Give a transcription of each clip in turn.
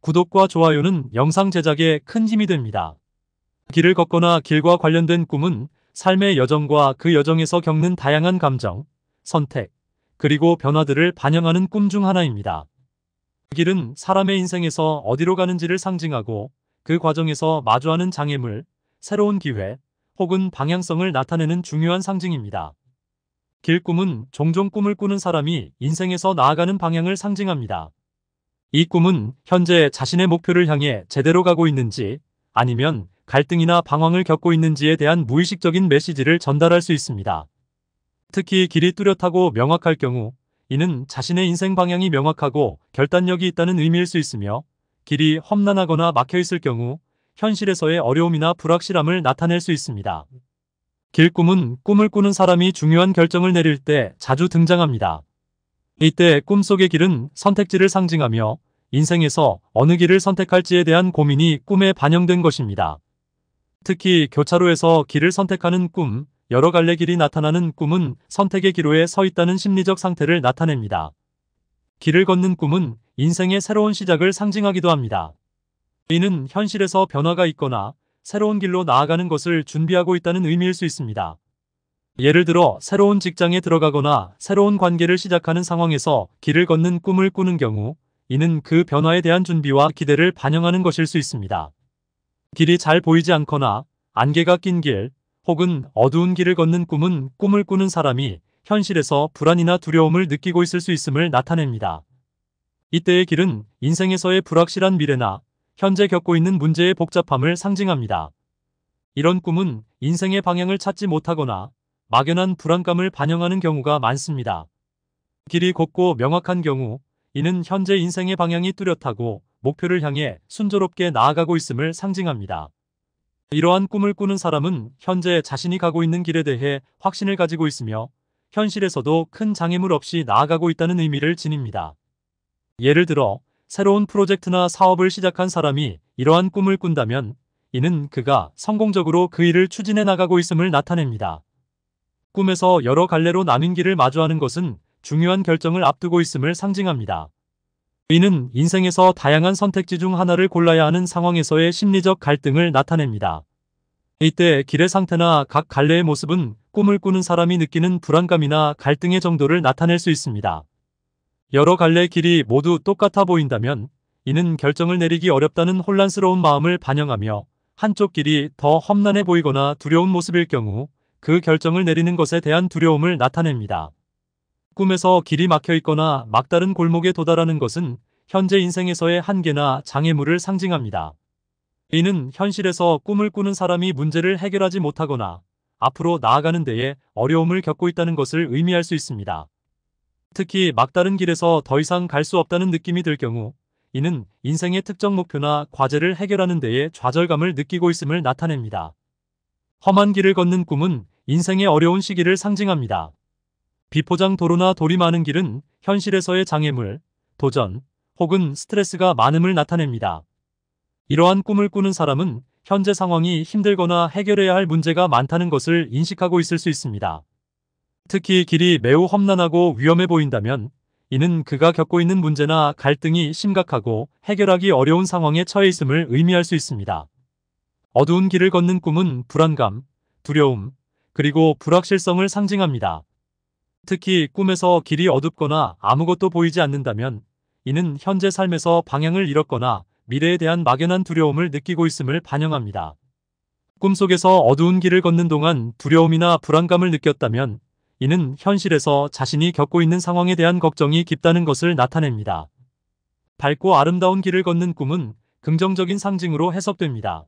구독과 좋아요는 영상 제작에 큰 힘이 됩니다. 길을 걷거나 길과 관련된 꿈은 삶의 여정과 그 여정에서 겪는 다양한 감정, 선택, 그리고 변화들을 반영하는 꿈 중 하나입니다. 그 길은 사람의 인생에서 어디로 가는지를 상징하고 그 과정에서 마주하는 장애물, 새로운 기회, 혹은 방향성을 나타내는 중요한 상징입니다. 길꿈은 종종 꿈을 꾸는 사람이 인생에서 나아가는 방향을 상징합니다. 이 꿈은 현재 자신의 목표를 향해 제대로 가고 있는지 아니면 갈등이나 방황을 겪고 있는지에 대한 무의식적인 메시지를 전달할 수 있습니다. 특히 길이 뚜렷하고 명확할 경우 이는 자신의 인생 방향이 명확하고 결단력이 있다는 의미일 수 있으며 길이 험난하거나 막혀있을 경우 현실에서의 어려움이나 불확실함을 나타낼 수 있습니다. 길꿈은 꿈을 꾸는 사람이 중요한 결정을 내릴 때 자주 등장합니다. 이때 꿈속의 길은 선택지를 상징하며 인생에서 어느 길을 선택할지에 대한 고민이 꿈에 반영된 것입니다. 특히 교차로에서 길을 선택하는 꿈, 여러 갈래 길이 나타나는 꿈은 선택의 기로에 서 있다는 심리적 상태를 나타냅니다. 길을 걷는 꿈은 인생의 새로운 시작을 상징하기도 합니다. 이는 현실에서 변화가 있거나 새로운 길로 나아가는 것을 준비하고 있다는 의미일 수 있습니다. 예를 들어 새로운 직장에 들어가거나 새로운 관계를 시작하는 상황에서 길을 걷는 꿈을 꾸는 경우 이는 그 변화에 대한 준비와 기대를 반영하는 것일 수 있습니다. 길이 잘 보이지 않거나 안개가 낀 길, 혹은 어두운 길을 걷는 꿈은 꿈을 꾸는 사람이 현실에서 불안이나 두려움을 느끼고 있을 수 있음을 나타냅니다. 이때의 길은 인생에서의 불확실한 미래나 현재 겪고 있는 문제의 복잡함을 상징합니다. 이런 꿈은 인생의 방향을 찾지 못하거나 막연한 불안감을 반영하는 경우가 많습니다. 길이 곧고 명확한 경우 이는 현재 인생의 방향이 뚜렷하고 목표를 향해 순조롭게 나아가고 있음을 상징합니다. 이러한 꿈을 꾸는 사람은 현재 자신이 가고 있는 길에 대해 확신을 가지고 있으며 현실에서도 큰 장애물 없이 나아가고 있다는 의미를 지닙니다. 예를 들어 새로운 프로젝트나 사업을 시작한 사람이 이러한 꿈을 꾼다면 이는 그가 성공적으로 그 일을 추진해 나가고 있음을 나타냅니다. 꿈에서 여러 갈래로 나눈 길을 마주하는 것은 중요한 결정을 앞두고 있음을 상징합니다. 위는 인생에서 다양한 선택지 중 하나를 골라야 하는 상황에서의 심리적 갈등을 나타냅니다. 이때 길의 상태나 각 갈래의 모습은 꿈을 꾸는 사람이 느끼는 불안감이나 갈등의 정도를 나타낼 수 있습니다. 여러 갈래의 길이 모두 똑같아 보인다면 이는 결정을 내리기 어렵다는 혼란스러운 마음을 반영하며 한쪽 길이 더 험난해 보이거나 두려운 모습일 경우 그 결정을 내리는 것에 대한 두려움을 나타냅니다. 꿈에서 길이 막혀 있거나 막다른 골목에 도달하는 것은 현재 인생에서의 한계나 장애물을 상징합니다. 이는 현실에서 꿈을 꾸는 사람이 문제를 해결하지 못하거나 앞으로 나아가는 데에 어려움을 겪고 있다는 것을 의미할 수 있습니다. 특히 막다른 길에서 더 이상 갈 수 없다는 느낌이 들 경우 이는 인생의 특정 목표나 과제를 해결하는 데에 좌절감을 느끼고 있음을 나타냅니다. 험한 길을 걷는 꿈은 인생의 어려운 시기를 상징합니다. 비포장 도로나 돌이 많은 길은 현실에서의 장애물, 도전, 혹은 스트레스가 많음을 나타냅니다. 이러한 꿈을 꾸는 사람은 현재 상황이 힘들거나 해결해야 할 문제가 많다는 것을 인식하고 있을 수 있습니다. 특히 길이 매우 험난하고 위험해 보인다면 이는 그가 겪고 있는 문제나 갈등이 심각하고 해결하기 어려운 상황에 처해 있음을 의미할 수 있습니다. 어두운 길을 걷는 꿈은 불안감, 두려움, 그리고 불확실성을 상징합니다. 특히 꿈에서 길이 어둡거나 아무것도 보이지 않는다면 이는 현재 삶에서 방향을 잃었거나 미래에 대한 막연한 두려움을 느끼고 있음을 반영합니다. 꿈속에서 어두운 길을 걷는 동안 두려움이나 불안감을 느꼈다면 이는 현실에서 자신이 겪고 있는 상황에 대한 걱정이 깊다는 것을 나타냅니다. 밝고 아름다운 길을 걷는 꿈은 긍정적인 상징으로 해석됩니다.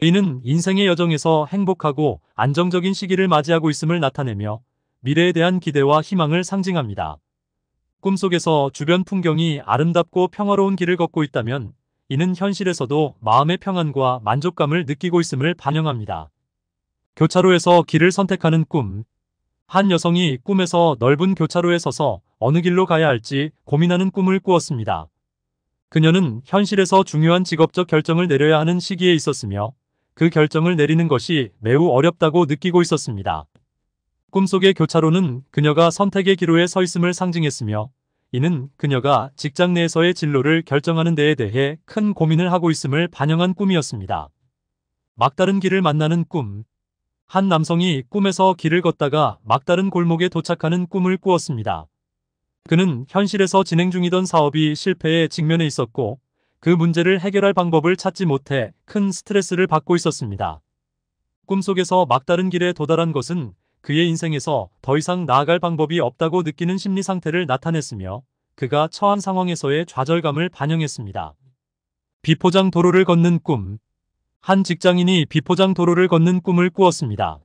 이는 인생의 여정에서 행복하고 안정적인 시기를 맞이하고 있음을 나타내며 미래에 대한 기대와 희망을 상징합니다. 꿈속에서 주변 풍경이 아름답고 평화로운 길을 걷고 있다면 이는 현실에서도 마음의 평안과 만족감을 느끼고 있음을 반영합니다. 교차로에서 길을 선택하는 꿈. 한 여성이 꿈에서 넓은 교차로에 서서 어느 길로 가야 할지 고민하는 꿈을 꾸었습니다. 그녀는 현실에서 중요한 직업적 결정을 내려야 하는 시기에 있었으며 그 결정을 내리는 것이 매우 어렵다고 느끼고 있었습니다. 꿈속의 교차로는 그녀가 선택의 기로에 서 있음을 상징했으며 이는 그녀가 직장 내에서의 진로를 결정하는 데에 대해 큰 고민을 하고 있음을 반영한 꿈이었습니다. 막다른 길을 만나는 꿈 한 남성이 꿈에서 길을 걷다가 막다른 골목에 도착하는 꿈을 꾸었습니다. 그는 현실에서 진행 중이던 사업이 실패에 직면해 있었고 그 문제를 해결할 방법을 찾지 못해 큰 스트레스를 받고 있었습니다. 꿈속에서 막다른 길에 도달한 것은 그의 인생에서 더 이상 나아갈 방법이 없다고 느끼는 심리 상태를 나타냈으며 그가 처한 상황에서의 좌절감을 반영했습니다. 비포장 도로를 걷는 꿈 한 직장인이 비포장 도로를 걷는 꿈을 꾸었습니다.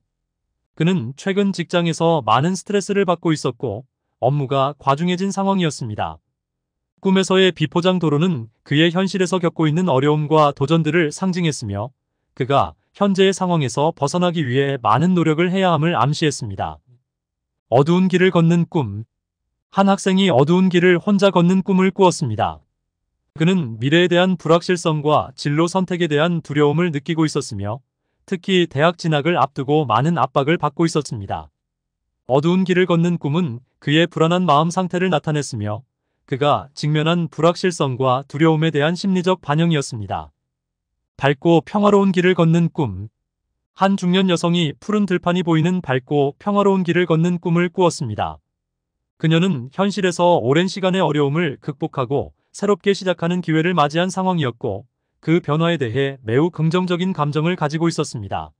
그는 최근 직장에서 많은 스트레스를 받고 있었고 업무가 과중해진 상황이었습니다. 꿈에서의 비포장 도로는 그의 현실에서 겪고 있는 어려움과 도전들을 상징했으며 그가 현재의 상황에서 벗어나기 위해 많은 노력을 해야 함을 암시했습니다. 어두운 길을 걷는 꿈. 한 학생이 어두운 길을 혼자 걷는 꿈을 꾸었습니다. 그는 미래에 대한 불확실성과 진로 선택에 대한 두려움을 느끼고 있었으며 특히 대학 진학을 앞두고 많은 압박을 받고 있었습니다. 어두운 길을 걷는 꿈은 그의 불안한 마음 상태를 나타냈으며 그가 직면한 불확실성과 두려움에 대한 심리적 반영이었습니다. 밝고 평화로운 길을 걷는 꿈. 한 중년 여성이 푸른 들판이 보이는 밝고 평화로운 길을 걷는 꿈을 꾸었습니다. 그녀는 현실에서 오랜 시간의 어려움을 극복하고 새롭게 시작하는 기회를 맞이한 상황이었고 그 변화에 대해 매우 긍정적인 감정을 가지고 있었습니다.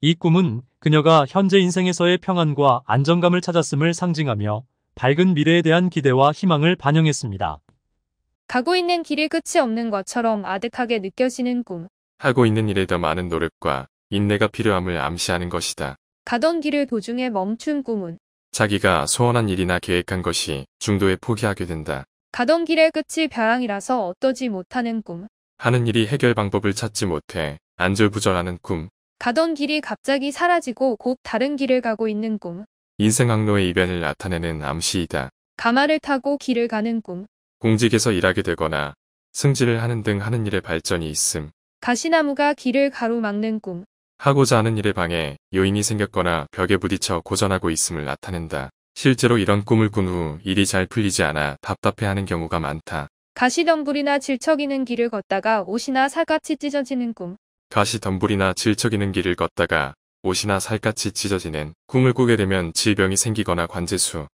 이 꿈은 그녀가 현재 인생에서의 평안과 안정감을 찾았음을 상징하며 밝은 미래에 대한 기대와 희망을 반영했습니다. 가고 있는 길이 끝이 없는 것처럼 아득하게 느껴지는 꿈. 하고 있는 일에 더 많은 노력과 인내가 필요함을 암시하는 것이다. 가던 길을 도중에 멈춘 꿈은 자기가 소원한 일이나 계획한 것이 중도에 포기하게 된다. 가던 길의 끝이 벼랑이라서 어떠지 못하는 꿈. 하는 일이 해결 방법을 찾지 못해 안절부절하는 꿈. 가던 길이 갑자기 사라지고 곧 다른 길을 가고 있는 꿈. 인생 항로의 이변을 나타내는 암시이다. 가마를 타고 길을 가는 꿈. 공직에서 일하게 되거나 승진을 하는 등 하는 일의 발전이 있음. 가시나무가 길을 가로막는 꿈. 하고자 하는 일에 방해, 요인이 생겼거나 벽에 부딪혀 고전하고 있음을 나타낸다. 실제로 이런 꿈을 꾼 후 일이 잘 풀리지 않아 답답해하는 경우가 많다. 가시덤불이나 질척이는 길을 걷다가 옷이나 살갗이 찢어지는 꿈. 가시덤불이나 질척이는 길을 걷다가 옷이나 살갗이 찢어지는 꿈을 꾸게 되면 질병이 생기거나 관제수,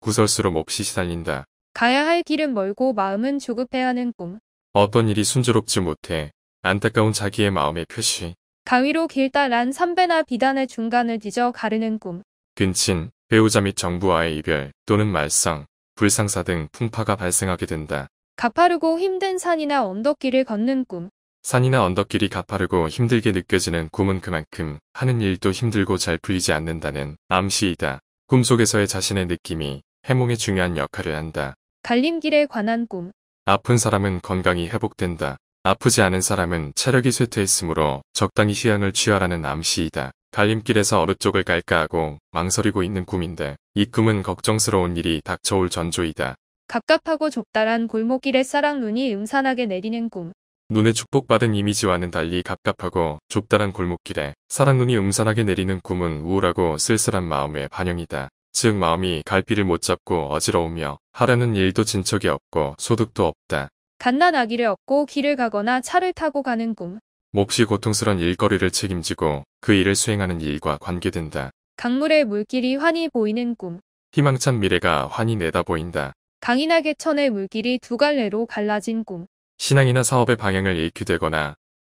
구설수로 몹시 시달린다. 가야 할 길은 멀고 마음은 조급해하는 꿈. 어떤 일이 순조롭지 못해 안타까운 자기의 마음의 표시. 가위로 길다 란 선배나 비단의 중간을 뒤져 가르는 꿈. 근친, 배우자 및 정부와의 이별 또는 말썽, 불상사 등 풍파가 발생하게 된다. 가파르고 힘든 산이나 언덕길을 걷는 꿈. 산이나 언덕길이 가파르고 힘들게 느껴지는 꿈은 그만큼 하는 일도 힘들고 잘 풀리지 않는다는 암시이다. 꿈속에서의 자신의 느낌이 해몽에 중요한 역할을 한다. 갈림길에 관한 꿈. 아픈 사람은 건강이 회복된다. 아프지 않은 사람은 체력이 쇠퇴했으므로 적당히 휴양을 취하라는 암시이다. 갈림길에서 어느 쪽을 갈까 하고 망설이고 있는 꿈인데 이 꿈은 걱정스러운 일이 닥쳐올 전조이다. 갑갑하고 좁다란 골목길에 사랑 눈이 음산하게 내리는 꿈. 눈에 축복받은 이미지와는 달리 갑갑하고 좁다란 골목길에 사랑 눈이 음산하게 내리는 꿈은 우울하고 쓸쓸한 마음의 반영이다. 즉 마음이 갈피를 못 잡고 어지러우며 하려는 일도 진척이 없고 소득도 없다. 갓난아기를 얻고 길을 가거나 차를 타고 가는 꿈. 몹시 고통스런 일거리를 책임지고 그 일을 수행하는 일과 관계된다. 강물의 물길이 환히 보이는 꿈. 희망찬 미래가 환히 내다 보인다. 강이나 개천의 물길이 두 갈래로 갈라진 꿈. 신앙이나 사업의 방향을 잃게 되거나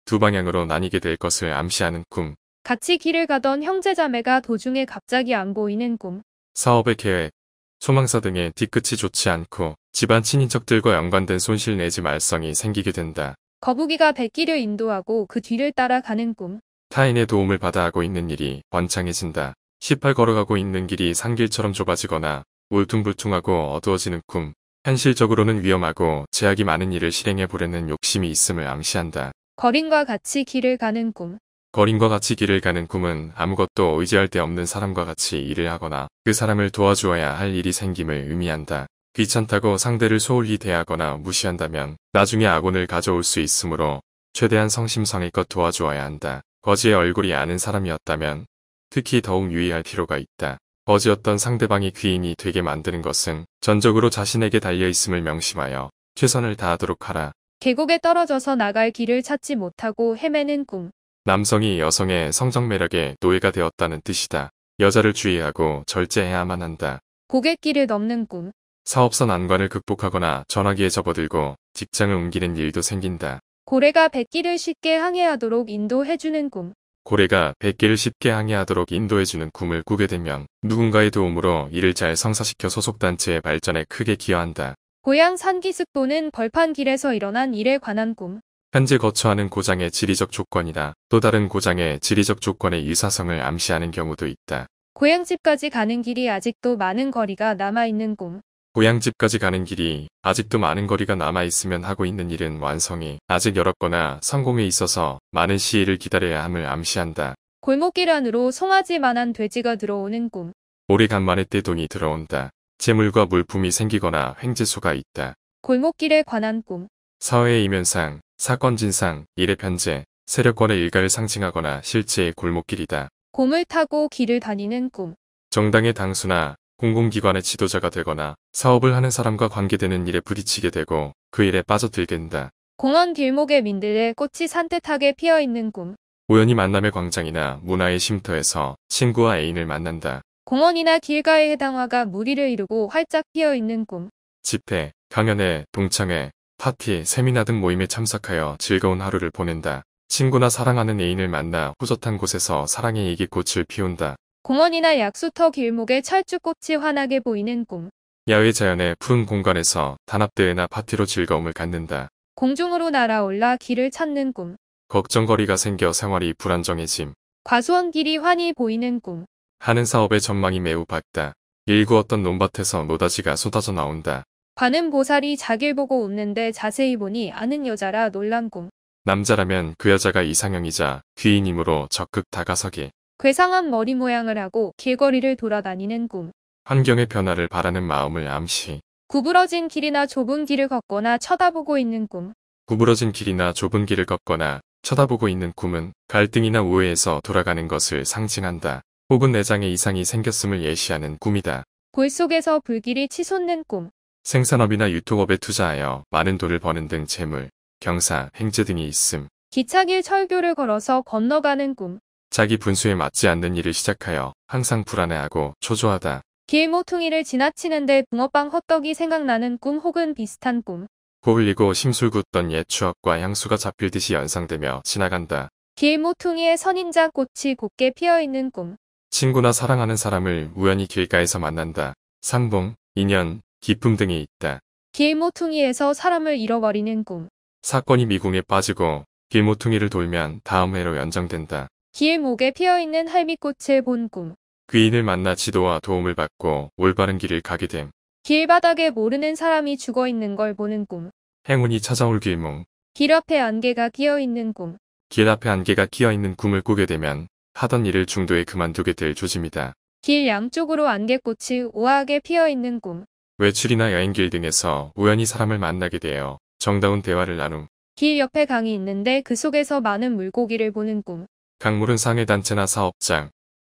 두 방향으로 나뉘게 될 것을 암시하는 꿈. 같이 길을 가던 형제자매가 도중에 갑자기 안 보이는 꿈. 사업의 계획, 소망사 등의 뒤끝이 좋지 않고 집안 친인척들과 연관된 손실 내지 말썽이 생기게 된다. 거북이가 뱃기를 인도하고 그 뒤를 따라가는 꿈. 타인의 도움을 받아 하고 있는 일이 번창해진다. 18 걸어가고 있는 길이 산길처럼 좁아지거나 울퉁불퉁하고 어두워지는 꿈. 현실적으로는 위험하고 제약이 많은 일을 실행해 보려는 욕심이 있음을 암시한다. 거린과 같이 길을 가는 꿈. 거린과 같이 길을 가는 꿈은 아무것도 의지할 데 없는 사람과 같이 일을 하거나 그 사람을 도와주어야 할 일이 생김을 의미한다. 귀찮다고 상대를 소홀히 대하거나 무시한다면 나중에 악운을 가져올 수 있으므로 최대한 성심성의껏 도와주어야 한다. 거지의 얼굴이 아는 사람이었다면 특히 더욱 유의할 필요가 있다. 거지였던 상대방이 귀인이 되게 만드는 것은 전적으로 자신에게 달려있음을 명심하여 최선을 다하도록 하라. 계곡에 떨어져서 나갈 길을 찾지 못하고 헤매는 꿈. 남성이 여성의 성적 매력에 노예가 되었다는 뜻이다. 여자를 주의하고 절제해야만 한다. 고객길을 넘는 꿈. 사업선 난관을 극복하거나 전화기에 접어들고 직장을 옮기는 일도 생긴다. 고래가 백기를 쉽게 항해하도록 인도해주는 꿈. 고래가 백기를 쉽게 항해하도록 인도해주는 꿈을 꾸게 되면 누군가의 도움으로 이를 잘 성사시켜 소속단체의 발전에 크게 기여한다. 고향 산기슭도는 벌판길에서 일어난 일에 관한 꿈. 현재 거처하는 고장의 지리적 조건이다. 또 다른 고장의 지리적 조건의 유사성을 암시하는 경우도 있다. 고향집까지 가는 길이 아직도 많은 거리가 남아있는 꿈. 고향집까지 가는 길이 아직도 많은 거리가 남아있으면 하고 있는 일은 완성이 아직 열었거나 성공에 있어서 많은 시일을 기다려야 함을 암시한다. 골목길 안으로 송아지만한 돼지가 들어오는 꿈. 오래간만에 떼돈이 들어온다. 재물과 물품이 생기거나 횡재수가 있다. 골목길에 관한 꿈. 사회의 이면상 사건 진상, 일의 편제 세력권의 일가를 상징하거나 실제의 골목길이다. 곰을 타고 길을 다니는 꿈. 정당의 당수나 공공기관의 지도자가 되거나 사업을 하는 사람과 관계되는 일에 부딪히게 되고 그 일에 빠져들게 된다. 공원 길목의 민들레 꽃이 산뜻하게 피어있는 꿈. 우연히 만남의 광장이나 문화의 쉼터에서 친구와 애인을 만난다. 공원이나 길가의 해당화가 무리를 이루고 활짝 피어있는 꿈. 집회, 강연회, 동창회, 파티, 세미나 등 모임에 참석하여 즐거운 하루를 보낸다. 친구나 사랑하는 애인을 만나 호젓한 곳에서 사랑의 이기꽃을 피운다. 공원이나 약수터 길목에 철쭉꽃이 환하게 보이는 꿈. 야외 자연의 푸른 공간에서 단합대회나 파티로 즐거움을 갖는다. 공중으로 날아올라 길을 찾는 꿈. 걱정거리가 생겨 생활이 불안정해짐. 과수원 길이 환히 보이는 꿈. 하는 사업의 전망이 매우 밝다. 일구 어떤 논밭에서 노다지가 쏟아져 나온다. 관은 보살이 자길 보고 웃는데 자세히 보니 아는 여자라 놀란 꿈. 남자라면 그 여자가 이상형이자 귀인이므로 적극 다가서기. 괴상한 머리 모양을 하고 길거리를 돌아다니는 꿈. 환경의 변화를 바라는 마음을 암시. 구부러진 길이나 좁은 길을 걷거나 쳐다보고 있는 꿈. 구부러진 길이나 좁은 길을 걷거나 쳐다보고 있는 꿈은 갈등이나 우회에서 돌아가는 것을 상징한다. 혹은 내장에 이상이 생겼음을 예시하는 꿈이다. 골 속에서 불길이 치솟는 꿈. 생산업이나 유통업에 투자하여 많은 돈을 버는 등 재물, 경사, 행재 등이 있음. 기차길 철교를 걸어서 건너가는 꿈. 자기 분수에 맞지 않는 일을 시작하여 항상 불안해하고 초조하다. 길모퉁이를 지나치는데 붕어빵 헛떡이 생각나는 꿈 혹은 비슷한 꿈. 고울리고 심술 굳던 옛 추억과 향수가 잡힐듯이 연상되며 지나간다. 길모퉁이에 선인장 꽃이 곱게 피어있는 꿈. 친구나 사랑하는 사람을 우연히 길가에서 만난다. 상봉, 인연, 기품 등이 있다. 길모퉁이에서 사람을 잃어버리는 꿈. 사건이 미궁에 빠지고 길모퉁이를 돌면 다음 해로 연장된다. 길목에 피어있는 할미꽃을 본 꿈. 귀인을 만나 지도와 도움을 받고 올바른 길을 가게 됨. 길바닥에 모르는 사람이 죽어있는 걸 보는 꿈. 행운이 찾아올 길몽. 길 앞에 안개가 끼어있는 꿈. 길 앞에 안개가 끼어있는 꿈을 꾸게 되면 하던 일을 중도에 그만두게 될 조짐이다. 길 양쪽으로 안개꽃이 우아하게 피어있는 꿈. 외출이나 여행길 등에서 우연히 사람을 만나게 되어 정다운 대화를 나눔. 길 옆에 강이 있는데 그 속에서 많은 물고기를 보는 꿈. 강물은 상해단체나 사업장.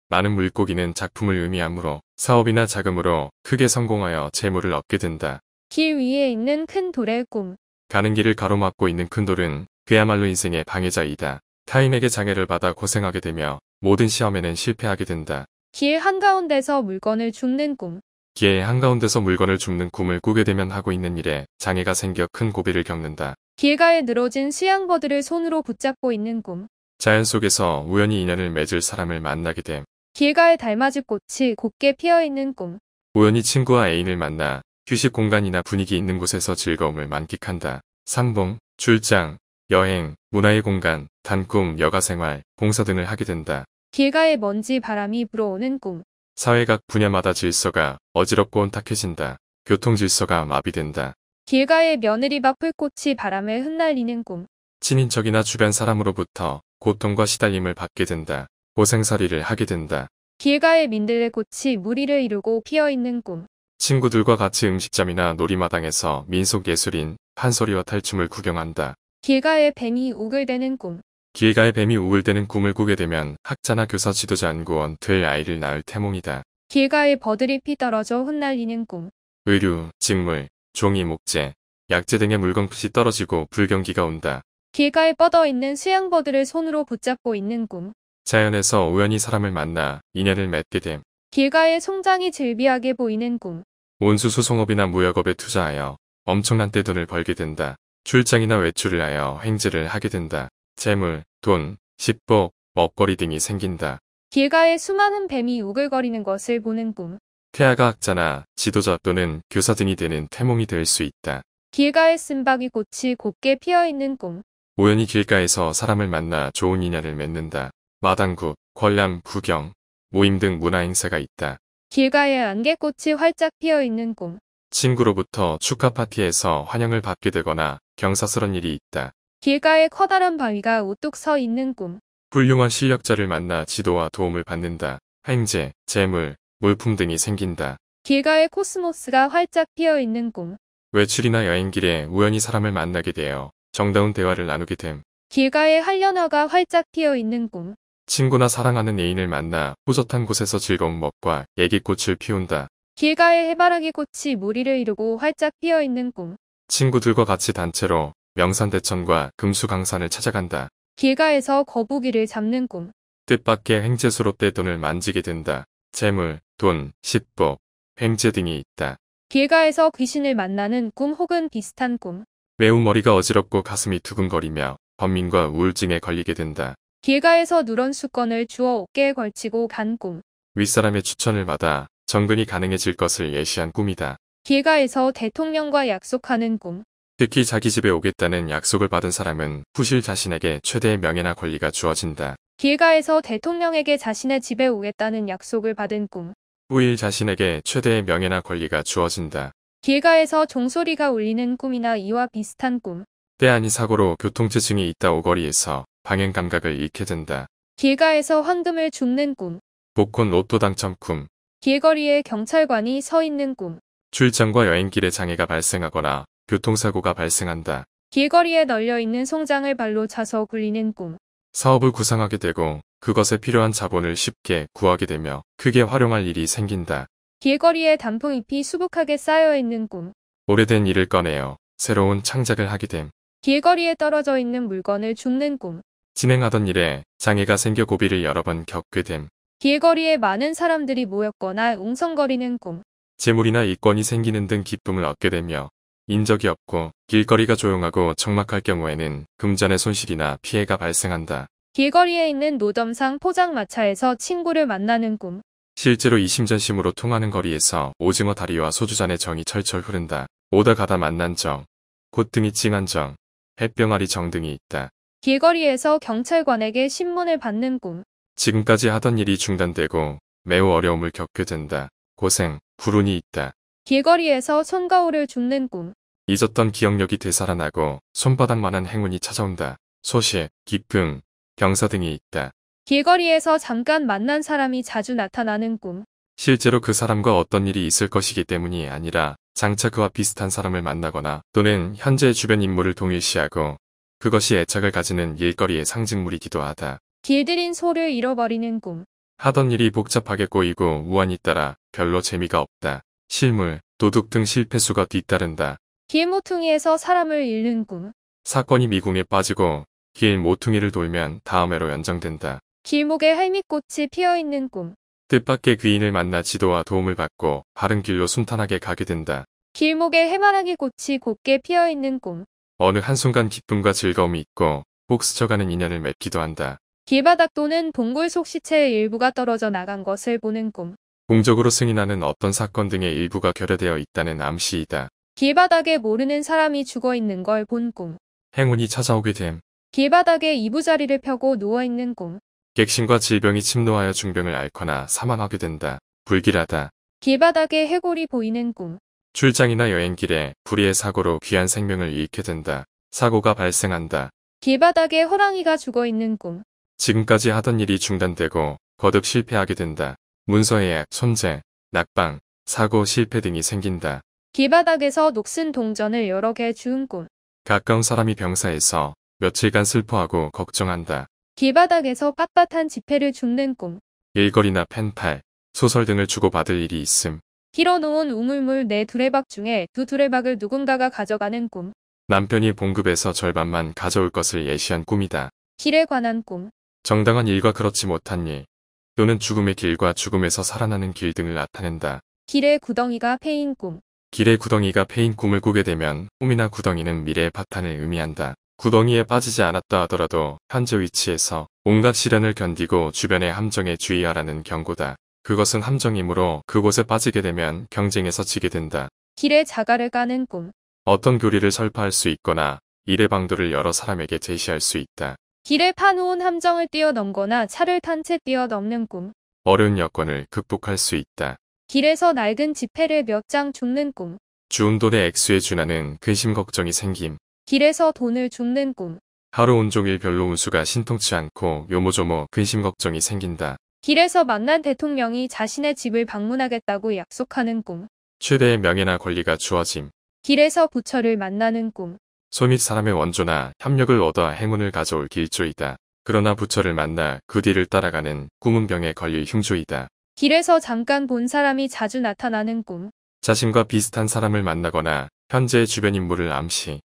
많은 물고기는 작품을 의미하므로 사업이나 자금으로 크게 성공하여 재물을 얻게 된다. 길 위에 있는 큰 돌의 꿈. 가는 길을 가로막고 있는 큰 돌은 그야말로 인생의 방해자이다. 타인에게 장애를 받아 고생하게 되며 모든 시험에는 실패하게 된다. 길 한가운데서 물건을 줍는 꿈. 기에 예, 한가운데서 물건을 줍는 꿈을 꾸게 되면 하고 있는 일에 장애가 생겨 큰 고비를 겪는다. 길가에 늘어진 수양버들을 손으로 붙잡고 있는 꿈. 자연 속에서 우연히 인연을 맺을 사람을 만나게 됨. 길가에 달맞이 꽃이 곱게 피어있는 꿈. 우연히 친구와 애인을 만나 휴식 공간이나 분위기 있는 곳에서 즐거움을 만끽한다. 상봉 출장, 여행, 문화의 공간, 단꿈, 여가생활, 봉사 등을 하게 된다. 길가에 먼지 바람이 불어오는 꿈. 사회 각 분야마다 질서가 어지럽고 온탁해진다 교통 질서가 마비된다. 길가에 며느리밭 풀꽃이 바람에 흩날리는 꿈. 친인척이나 주변 사람으로부터 고통과 시달림을 받게 된다. 고생살이를 하게 된다. 길가에 민들레꽃이 무리를 이루고 피어있는 꿈. 친구들과 같이 음식점이나 놀이마당에서 민속 예술인 판소리와 탈춤을 구경한다. 길가에 뱀이 우글대는 꿈. 기가의 뱀이 우울대는 꿈을 꾸게 되면 학자나 교사 지도자 연구원 될 아이를 낳을 태몽이다. 길가에 버들이 드떨어져 흩날리는 꿈. 의류, 직물, 종이, 목재, 약재 등의 물건값이 떨어지고 불경기가 온다. 길가에 뻗어있는 수양버들을 손으로 붙잡고 있는 꿈. 자연에서 우연히 사람을 만나 인연을 맺게 됨. 길가에 송장이 즐비하게 보이는 꿈. 온수수 송업이나 무역업에 투자하여 엄청난 떼돈을 벌게 된다. 출장이나 외출을 하여 행제를 하게 된다. 재물, 돈, 식보 먹거리 등이 생긴다. 길가에 수많은 뱀이 우글거리는 것을 보는 꿈. 태아가 학자나 지도자 또는 교사 등이 되는 태몽이 될 수 있다. 길가에 쓴박이 꽃이 곱게 피어있는 꿈. 우연히 길가에서 사람을 만나 좋은 인연을 맺는다. 마당구, 관람, 구경, 모임 등 문화 행사가 있다. 길가에 안개꽃이 활짝 피어있는 꿈. 친구로부터 축하 파티에서 환영을 받게 되거나 경사스런 일이 있다. 길가에 커다란 바위가 우뚝 서 있는 꿈. 훌륭한 실력자를 만나 지도와 도움을 받는다. 행제, 재물, 물품 등이 생긴다. 길가에 코스모스가 활짝 피어 있는 꿈. 외출이나 여행길에 우연히 사람을 만나게 되어 정다운 대화를 나누게 됨. 길가에 한련화가 활짝 피어 있는 꿈. 친구나 사랑하는 애인을 만나 호젓한 곳에서 즐거운 먹과 애기꽃을 피운다. 길가에 해바라기 꽃이 무리를 이루고 활짝 피어 있는 꿈. 친구들과 같이 단체로 명산대천과 금수강산을 찾아간다. 길가에서 거북이를 잡는 꿈. 뜻밖의 행제수로 떼돈을 만지게 된다. 재물, 돈, 식복, 횡재 등이 있다. 길가에서 귀신을 만나는 꿈 혹은 비슷한 꿈. 매우 머리가 어지럽고 가슴이 두근거리며 범민과 우울증에 걸리게 된다. 길가에서 누런 수건을 주워 어깨에 걸치고 간 꿈. 윗사람의 추천을 받아 정근이 가능해질 것을 예시한 꿈이다. 길가에서 대통령과 약속하는 꿈. 특히 자기 집에 오겠다는 약속을 받은 사람은 후실 자신에게 최대의 명예나 권리가 주어진다. 길가에서 대통령에게 자신의 집에 오겠다는 약속을 받은 꿈. 후일 자신에게 최대의 명예나 권리가 주어진다. 길가에서 종소리가 울리는 꿈이나 이와 비슷한 꿈. 때아니 사고로 교통체증이 있다 오거리에서 방향 감각을 잃게 된다. 길가에서 황금을 줍는 꿈. 복권 로또 당첨 꿈. 길거리에 경찰관이 서 있는 꿈. 출장과 여행길에 장애가 발생하거나 교통사고가 발생한다. 길거리에 널려있는 송장을 발로 차서 굴리는 꿈. 사업을 구상하게 되고 그것에 필요한 자본을 쉽게 구하게 되며 크게 활용할 일이 생긴다. 길거리에 단풍잎이 수북하게 쌓여있는 꿈. 오래된 일을 꺼내어 새로운 창작을 하게 됨. 길거리에 떨어져 있는 물건을 줍는 꿈. 진행하던 일에 장애가 생겨 고비를 여러 번 겪게 됨. 길거리에 많은 사람들이 모였거나 웅성거리는 꿈. 재물이나 이권이 생기는 등 기쁨을 얻게 되며 인적이 없고 길거리가 조용하고 적막할 경우에는 금전의 손실이나 피해가 발생한다. 길거리에 있는 노점상 포장마차에서 친구를 만나는 꿈. 실제로 이심전심으로 통하는 거리에서 오징어 다리와 소주잔의 정이 철철 흐른다. 오다 가다 만난 정, 곧등이 찡한 정, 햇병아리 정 등이 있다. 길거리에서 경찰관에게 신문을 받는 꿈. 지금까지 하던 일이 중단되고 매우 어려움을 겪게 된다. 고생, 불운이 있다. 길거리에서 손거울을 줍는 꿈. 잊었던 기억력이 되살아나고 손바닥만한 행운이 찾아온다. 소식, 기쁨, 경사 등이 있다. 길거리에서 잠깐 만난 사람이 자주 나타나는 꿈. 실제로 그 사람과 어떤 일이 있을 것이기 때문이 아니라 장차 그와 비슷한 사람을 만나거나 또는 현재 주변 인물을 동일시하고 그것이 애착을 가지는 일거리의 상징물이기도 하다. 길들인 소를 잃어버리는 꿈. 하던 일이 복잡하게 꼬이고 우환이 따라 별로 재미가 없다. 실물, 도둑 등 실패수가 뒤따른다. 길 모퉁이에서 사람을 잃는 꿈. 사건이 미궁에 빠지고 길 모퉁이를 돌면 다음 해로 연장된다. 길목에 할미꽃이 피어있는 꿈. 뜻밖의 귀인을 만나 지도와 도움을 받고 바른 길로 순탄하게 가게 된다. 길목에 해바라기 꽃이 곱게 피어있는 꿈. 어느 한순간 기쁨과 즐거움이 있고 꼭 스쳐가는 인연을 맺기도 한다. 길바닥 또는 동굴 속 시체의 일부가 떨어져 나간 것을 보는 꿈. 공적으로 승인하는 어떤 사건 등의 일부가 결여되어 있다는 암시이다. 길바닥에 모르는 사람이 죽어있는 걸 본 꿈. 행운이 찾아오게 됨. 길바닥에 이부자리를 펴고 누워있는 꿈. 객신과 질병이 침노하여 중병을 앓거나 사망하게 된다. 불길하다. 길바닥에 해골이 보이는 꿈. 출장이나 여행길에 불의의 사고로 귀한 생명을 잃게 된다. 사고가 발생한다. 길바닥에 호랑이가 죽어있는 꿈. 지금까지 하던 일이 중단되고 거듭 실패하게 된다. 문서해약, 손재, 낙방, 사고, 실패 등이 생긴다. 길바닥에서 녹슨 동전을 여러 개 주운 꿈. 가까운 사람이 병사에서 며칠간 슬퍼하고 걱정한다. 길바닥에서 빳빳한 지폐를 죽는 꿈. 일거리나 펜팔, 소설 등을 주고받을 일이 있음. 길어놓은 우물물 내 네 두레박 중에 두 두레박을 누군가가 가져가는 꿈. 남편이 봉급에서 절반만 가져올 것을 예시한 꿈이다. 길에 관한 꿈. 정당한 일과 그렇지 못한 일, 또는 죽음의 길과 죽음에서 살아나는 길 등을 나타낸다. 길의 구덩이가 패인 꿈. 길의 구덩이가 패인 꿈을 꾸게 되면 꿈이나 구덩이는 미래의 파탄을 의미한다. 구덩이에 빠지지 않았다 하더라도 현재 위치에서 온갖 시련을 견디고 주변의 함정에 주의하라는 경고다. 그것은 함정이므로 그곳에 빠지게 되면 경쟁에서 지게 된다. 길에 자갈을 까는 꿈. 어떤 교리를 설파할 수 있거나 일의 방도를 여러 사람에게 제시할 수 있다. 길에 파놓은 함정을 뛰어넘거나 차를 탄 채 뛰어넘는 꿈. 어른 여건을 극복할 수 있다. 길에서 낡은 지폐를 몇 장 줍는 꿈. 주운돈의 액수에 준하는 근심 걱정이 생김. 길에서 돈을 줍는 꿈. 하루 온종일 별로 운수가 신통치 않고 요모조모 근심 걱정이 생긴다. 길에서 만난 대통령이 자신의 집을 방문하겠다고 약속하는 꿈. 최대의 명예나 권리가 주어짐. 길에서 부처를 만나는 꿈. 소이 사람의 원조나 협력을 얻어 행운을 가져올 길조이다. 그러나 부처를 만나 그 뒤를 따라가는 꿈은 병에 걸릴 흉조이다. 길에서 잠깐 본 사람이 자주 나타나는 꿈. 자신과 비슷한 사람을 만나거나 현재 주변 인물을 암시,